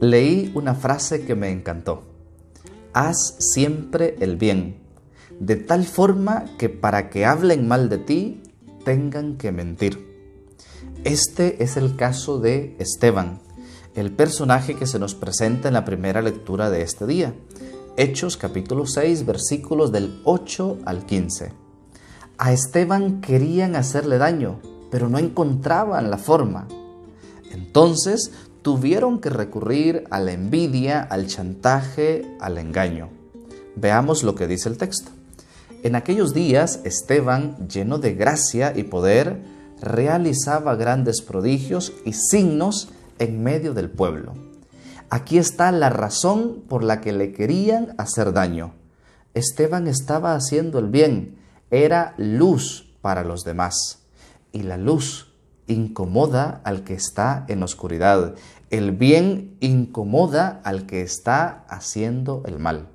Leí una frase que me encantó. Haz siempre el bien, de tal forma que para que hablen mal de ti tengan que mentir. Este es el caso de Esteban, el personaje que se nos presenta en la primera lectura de este día, Hechos capítulo 6 versículos del 8 al 15. A Esteban querían hacerle daño, pero no encontraban la forma. Entonces tuvieron que recurrir a la envidia, al chantaje, al engaño. Veamos lo que dice el texto. En aquellos días Esteban, lleno de gracia y poder, realizaba grandes prodigios y signos en medio del pueblo. Aquí está la razón por la que le querían hacer daño. Esteban estaba haciendo el bien, era luz para los demás. Y la luz incomoda al que está en oscuridad. El bien incomoda al que está haciendo el mal.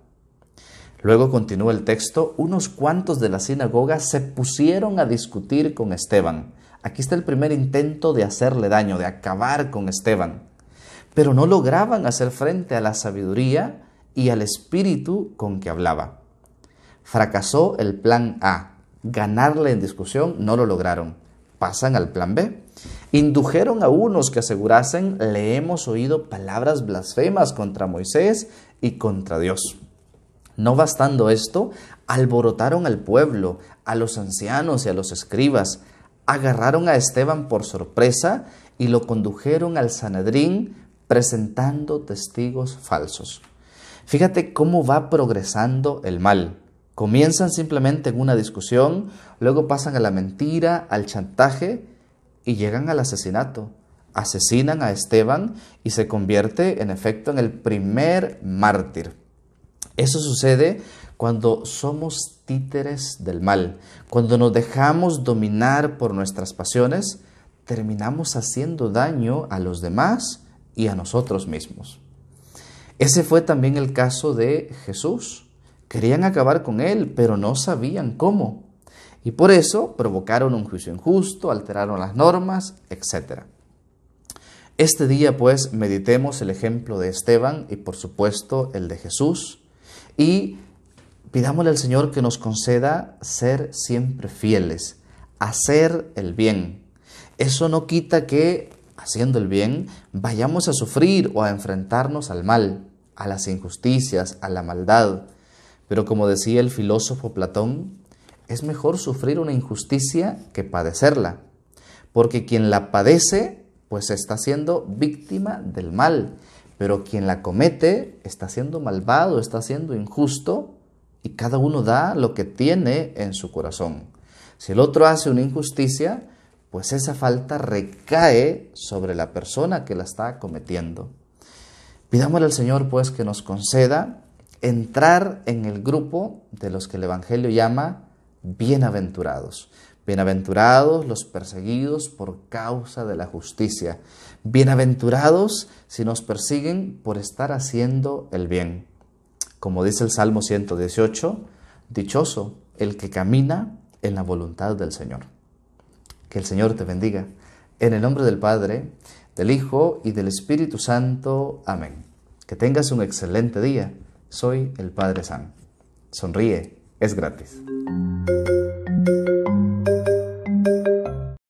Luego continúa el texto, unos cuantos de la sinagoga se pusieron a discutir con Esteban. Aquí está el primer intento de hacerle daño, de acabar con Esteban. Pero no lograban hacer frente a la sabiduría y al espíritu con que hablaba. Fracasó el plan A, ganarle en discusión, no lo lograron. Pasan al plan B. Indujeron a unos que asegurasen, le hemos oído palabras blasfemas contra Moisés y contra Dios. No bastando esto, alborotaron al pueblo, a los ancianos y a los escribas, agarraron a Esteban por sorpresa y lo condujeron al Sanedrín presentando testigos falsos. Fíjate cómo va progresando el mal. Comienzan simplemente en una discusión, luego pasan a la mentira, al chantaje y llegan al asesinato. Asesinan a Esteban y se convierte en efecto en el primer mártir. Eso sucede cuando somos títeres del mal, cuando nos dejamos dominar por nuestras pasiones, terminamos haciendo daño a los demás y a nosotros mismos. Ese fue también el caso de Jesús. Querían acabar con él, pero no sabían cómo. Y por eso provocaron un juicio injusto, alteraron las normas, etc. Este día pues meditemos el ejemplo de Esteban y por supuesto el de Jesús y pidámosle al Señor que nos conceda ser siempre fieles, hacer el bien. Eso no quita que haciendo el bien vayamos a sufrir o a enfrentarnos al mal, a las injusticias, a la maldad. Pero como decía el filósofo Platón, es mejor sufrir una injusticia que padecerla, porque quien la padece, pues está siendo víctima del mal, pero quien la comete está siendo malvado, está siendo injusto, y cada uno da lo que tiene en su corazón. Si el otro hace una injusticia, pues esa falta recae sobre la persona que la está cometiendo. Pidámosle al Señor pues que nos conceda entrar en el grupo de los que el Evangelio llama bienaventurados. Bienaventurados los perseguidos por causa de la justicia. Bienaventurados si nos persiguen por estar haciendo el bien. Como dice el Salmo 118, dichoso el que camina en la voluntad del Señor. Que el Señor te bendiga. En el nombre del Padre, del Hijo y del Espíritu Santo. Amén. Que tengas un excelente día soy el Padre San. Sonríe, es gratis.